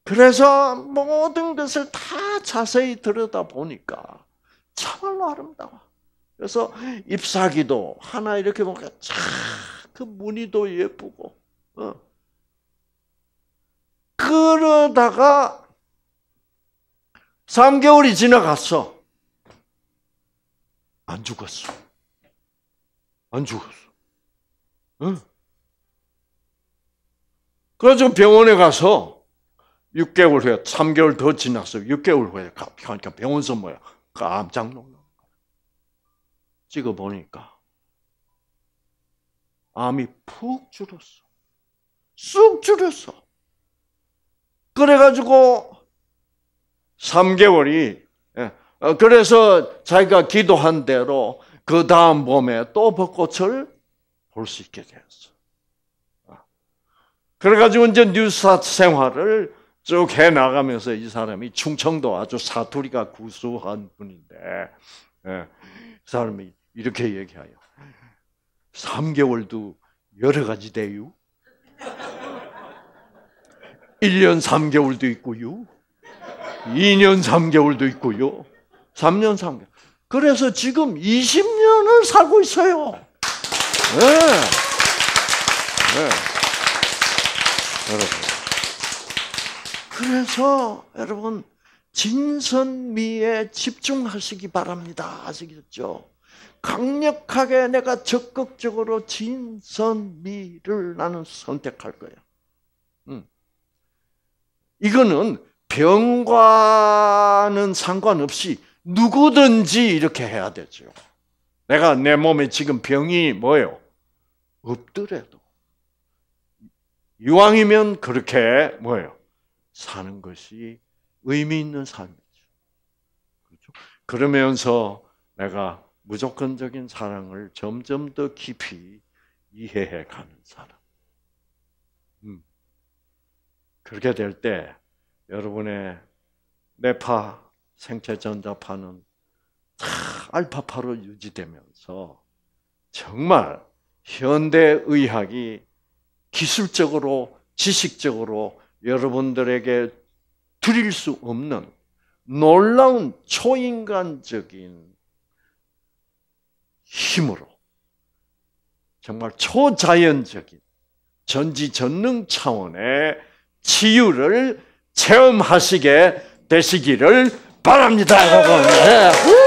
그래서 모든 것을 다 자세히 들여다 보니까 참말로 아름다워. 그래서 잎사귀도 하나 이렇게 보니까 참그 무늬도 예쁘고 어. 그러다가 3개월이 지나갔어. 안 죽었어. 안 죽었어. 응? 그래서 병원에 가서 6개월 후에 3개월 더 지났어. 6개월 후에 가니까 그러니까 병원서 뭐야? 깜짝 놀라. 찍어 보니까 암이 푹 줄었어. 쑥 줄였어. 그래가지고 3개월이 예, 어, 그래서 자기가 기도한 대로 그 다음 봄에 또 벚꽃을 볼 수 있게 되었어. 아. 그래가지고 이제 뉴스타 생활을 쭉 해 나가면서 이 사람이 충청도 아주 사투리가 구수한 분인데 예, 사람이 이렇게 얘기하여 3개월도 여러 가지 대유 1년 3개월도 있고요. 2년 3개월도 있고요. 3년 3개월. 그래서 지금 20년을 살고 있어요. 네. 네. 여러분. 그래서 여러분 진선미에 집중하시기 바랍니다. 아시겠죠? 강력하게 내가 적극적으로 진선미를 나는 선택할 거야. 음. 이거는 병과는 상관없이 누구든지 이렇게 해야 되죠. 내가 내 몸에 지금 병이 뭐요? 없더라도. 이왕이면 그렇게 뭐예요? 사는 것이 의미 있는 삶이죠. 그렇죠? 그러면서 내가 무조건적인 사랑을 점점 더 깊이 이해해 가는 사람. 음. 그렇게 될 때 여러분의 뇌파, 생체 전자파는 다 알파파로 유지되면서 정말 현대 의학이 기술적으로 지식적으로 여러분들에게 드릴 수 없는 놀라운 초인간적인 힘으로 정말 초자연적인 전지전능 차원의 치유를 체험하시게 되시기를 바랍니다. 여러분. 아, 네.